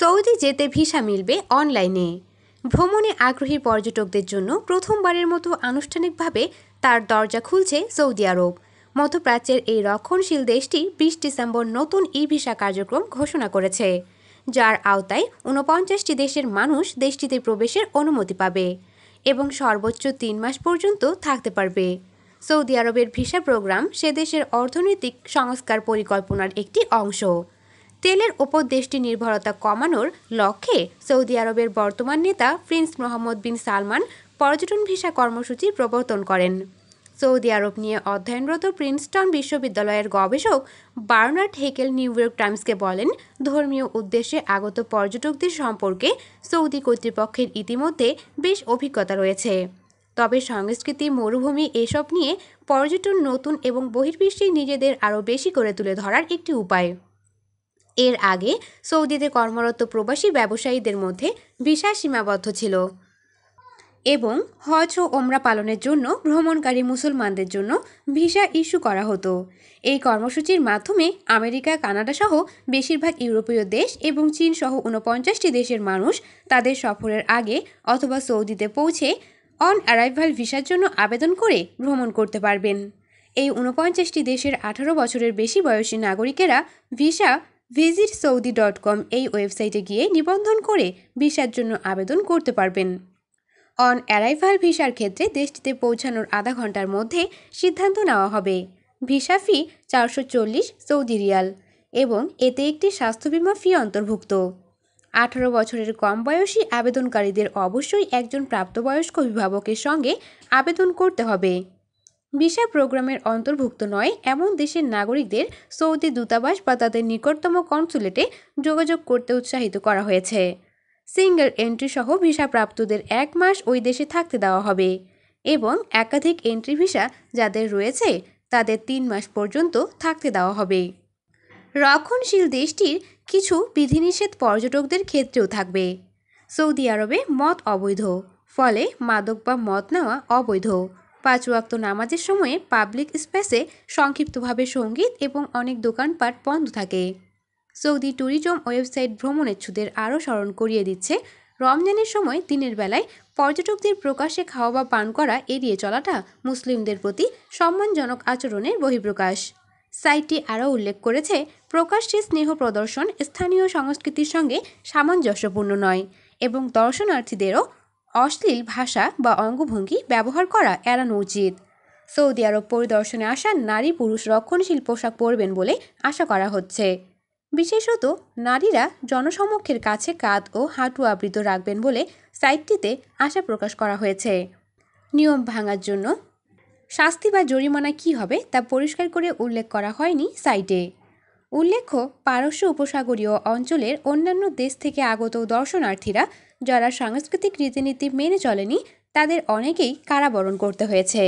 Saudi যেতে visa মিলবে অনলাইনে ভ্রমণে আগ্রহী পর্যটকদের জন্য প্রথমবারের মতো আনুষ্ঠানিকভাবে তার দরজা খুলছে সৌদি আরব মধ্যপ্রাচ্যের এই রক্ষণশীল দেশটি বিশ ডিসেম্বর নতুন ই ভিসা কার্যক্রম ঘোষণা করেছে যার আওতায় ঊনপঞ্চাশটি দেশের মানুষ দেশটিতে প্রবেশের অনুমতি পাবে এবং সর্বোচ্চ তিন মাস পর্যন্ত থাকতে পারবে সৌদি আরবের ভিসা প্রোগ্রাম সে দেশের অর্থনৈতিক সংস্কার পরিকল্পনার একটি অংশ তেলের ওপর দেশটি নির্ভরতা কমানোর লক্ষ্যে সৌদি আরবের বর্তমান নেতা প্রিন্স মোহাম্মদ বিন সালমান পর্যটন ভিসা কর্মসূচি প্রবর্তন করেন সৌদি আরব নিয়ে অধ্যয়নরত প্রিন্সটন বিশ্ববিদ্যালয়ের গবেষক বার্নার্ড হেকেল নিউ ইয়র্ক টাইমসকে বলেন ধর্মীয় উদ্দেশ্যে আগত পর্যটকদের সম্পর্কে সৌদি কর্তৃপক্ষের ইতিমধ্যে বেশ অভিজ্ঞতা রয়েছে তবে সংস্কৃতি মরুভূমি এসব নিয়ে পর্যটন নতুন এবং বহির্বিশ্বে নিজেদের আরও বেশি করে তুলে ধরার একটি উপায় এর আগে সৌদিতে কর্মরত প্রবাসী ব্যবসায়ীদের মধ্যে ভিসা সীমাবদ্ধ ছিল এবং হজ ও ওমরা পালনের জন্য ভ্রমণকারী মুসলমানদের জন্য ভিসা ইস্যু করা হতো এই কর্মসূচির মাধ্যমে আমেরিকা কানাডা সহ বেশিরভাগ ইউরোপীয় দেশ এবং চীন সহ উনপঞ্চাশটি দেশের মানুষ তাদের সফরের আগে অথবা সৌদিতে পৌঁছে অন অ্যারাইভাল ভিসার জন্য আবেদন করে ভ্রমণ করতে পারবেন এই উনপঞ্চাশটি দেশের আঠারো বছরের বেশি বয়সী নাগরিকেরা visa visit Saudi dot com এই ওয়েবসাইটে গিয়ে নিবন্ধন করে ভিসার জন্য আবেদন করতে পারবেন অন অ্যারাইভাল ভিসার ক্ষেত্রে দেশটিতে পৌঁছানোর আধা ঘন্টার মধ্যে সিদ্ধান্ত নেওয়া হবে ভিসা ফি চারশো চল্লিশ সৌদি রিয়াল এবং এতে একটি স্বাস্থ্য বিমা ফি অন্তর্ভুক্ত আঠারো বছরের কম বয়সী আবেদনকারীদের অবশ্যই একজন প্রাপ্তবয়স্ক অভিভাবকের সঙ্গে আবেদন করতে হবে ভিসা প্রোগ্রামের অন্তর্ভুক্ত নয় এমন দেশের নাগরিকদের সৌদি দূতাবাস বা তাদের নিকটতম কনসুলেটে যোগাযোগ করতে উৎসাহিত করা হয়েছে সিঙ্গেল এন্ট্রি সহ ভিসাপ্রাপ্তদের এক মাস ওই দেশে থাকতে দেওয়া হবে এবং একাধিক এন্ট্রি ভিসা যাদের রয়েছে তাদের তিন মাস পর্যন্ত থাকতে দেওয়া হবে রক্ষণশীল দেশটির কিছু বিধিনিষেধ পর্যটকদের ক্ষেত্রেও থাকবে সৌদি আরবে মত অবৈধ ফলে মাদক বা মদ নেওয়া অবৈধ পাঁচ ওয়াক্ত নামাজের সময়ে পাবলিক স্পেসে সংক্ষিপ্তভাবে সঙ্গীত এবং অনেক দোকানপাট বন্ধ থাকে সৌদি ট্যুরিজম ওয়েবসাইট ভ্রমণেচ্ছুদের আরও স্মরণ করিয়ে দিচ্ছে রমজানের সময় দিনের বেলায় পর্যটকদের প্রকাশে খাওয়া বা পান করা এড়িয়ে চলাটা মুসলিমদের প্রতি সম্মানজনক আচরণের বহিঃপ্রকাশ সাইটটি আরও উল্লেখ করেছে প্রকাশ্যে স্নেহ প্রদর্শন স্থানীয় সংস্কৃতির সঙ্গে সামঞ্জস্যপূর্ণ নয় এবং দর্শনার্থীদেরও অশ্লীল ভাষা বা অঙ্গভঙ্গি ব্যবহার করা এড়ানো উচিত সৌদি আরব পরিদর্শনে আসা নারী পুরুষ রক্ষণশীল পোশাক পরবেন বলে আশা করা হচ্ছে বিশেষত নারীরা জনসমক্ষের কাছে কাঁধ ও হাঁটু আবৃত রাখবেন বলে সাইটটিতে আশা প্রকাশ করা হয়েছে নিয়ম ভাঙার জন্য শাস্তি বা জরিমানা কি হবে তা পরিষ্কার করে উল্লেখ করা হয়নি সাইটে উল্লেখ্য পারস্য উপসাগরীয় অঞ্চলের অন্যান্য দেশ থেকে আগত দর্শনার্থীরা যারা সাংস্কৃতিক রীতিনীতি মেনে চলেনি তাদের অনেকেই কারাবরণ করতে হয়েছে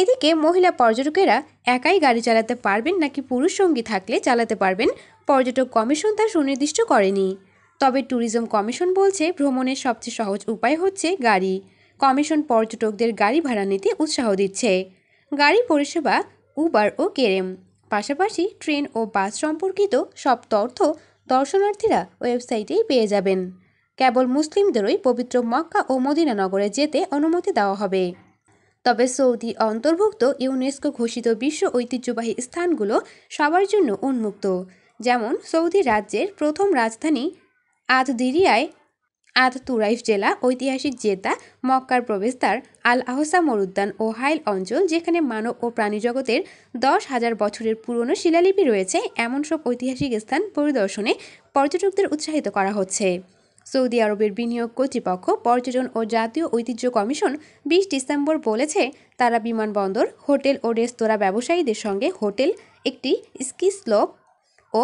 এদিকে মহিলা পর্যটকেরা একাই গাড়ি চালাতে পারবেন নাকি পুরুষ সঙ্গী থাকলে চালাতে পারবেন পর্যটক কমিশন তা সুনির্দিষ্ট করেনি তবে ট্যুরিজম কমিশন বলছে ভ্রমণের সবচেয়ে সহজ উপায় হচ্ছে গাড়ি কমিশন পর্যটকদের গাড়ি ভাড়া নিতে উৎসাহ দিচ্ছে গাড়ি পরিষেবা উবার ও কেরেম পাশাপাশি ট্রেন ও বাস সম্পর্কিত সব তথ্য দর্শনার্থীরা ওয়েবসাইটেই পেয়ে যাবেন কেবল মুসলিমদেরই পবিত্র মক্কা ও মদিনা নগরে যেতে অনুমতি দেওয়া হবে তবে সৌদি অন্তর্ভুক্ত ইউনেস্কো ঘোষিত বিশ্ব ঐতিহ্যবাহী স্থানগুলো সবার জন্য উন্মুক্ত যেমন সৌদি রাজ্যের প্রথম রাজধানী আদদিরিয়ায় আদ তুরাইফ জেলা ঐতিহাসিক জেতা মক্কার প্রবেশদ্বার আল আহসা মরুদ্যান ও হাইল অঞ্চল যেখানে মানব ও প্রাণীজগতের দশ হাজার বছরের পুরনো শিলালিপি রয়েছে এমন সব ঐতিহাসিক স্থান পরিদর্শনে পর্যটকদের উৎসাহিত করা হচ্ছে সৌদি আরবের বিনিয়োগ কর্তৃপক্ষ পর্যটন ও জাতীয় ঐতিহ্য কমিশন বিশ ডিসেম্বর বলেছে তারা বিমানবন্দর হোটেল ও রেস্তোরাঁ ব্যবসায়ীদের সঙ্গে হোটেল একটি স্কি স্লোপ ও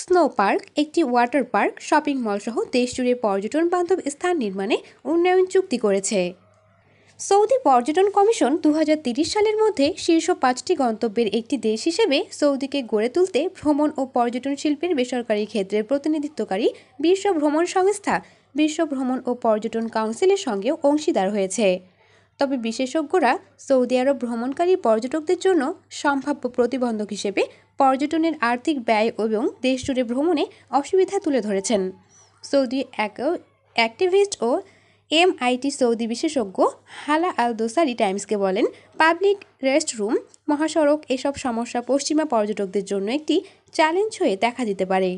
স্নো পার্ক একটি ওয়াটার পার্ক শপিং মল সহ দেশজুড়ে পর্যটন বান্ধব স্থান নির্মাণে উন্নয়ন চুক্তি করেছে সৌদি পর্যটন কমিশন দু সালের মধ্যে শীর্ষ পাঁচটি গন্তব্যের একটি দেশ হিসেবে সৌদিকে গড়ে তুলতে ভ্রমণ ও পর্যটন শিল্পের বেসরকারি ক্ষেত্রের প্রতিনিধিত্বকারী বিশ্ব ভ্রমণ সংস্থা বিশ্ব ভ্রমণ ও পর্যটন কাউন্সিলের সঙ্গেও অংশীদার হয়েছে তবে বিশেষজ্ঞরা সৌদি আরব ভ্রমণকারী পর্যটকদের জন্য সম্ভাব্য প্রতিবন্ধক হিসেবে পর্যটনের আর্থিক ব্যয় এবং দেশজুড়ে ভ্রমণে অসুবিধা তুলে ধরেছেন সৌদি অ্যাক্টিভিস্ট ও এমআইটি সৌদি বিশেষজ্ঞ হালা আল দোসারি টাইমসকে বলেন পাবলিক রেস্টরুম মহাসড়ক এসব সমস্যা পশ্চিমা পর্যটকদের জন্য একটি চ্যালেঞ্জ হয়ে দেখা দিতে পারে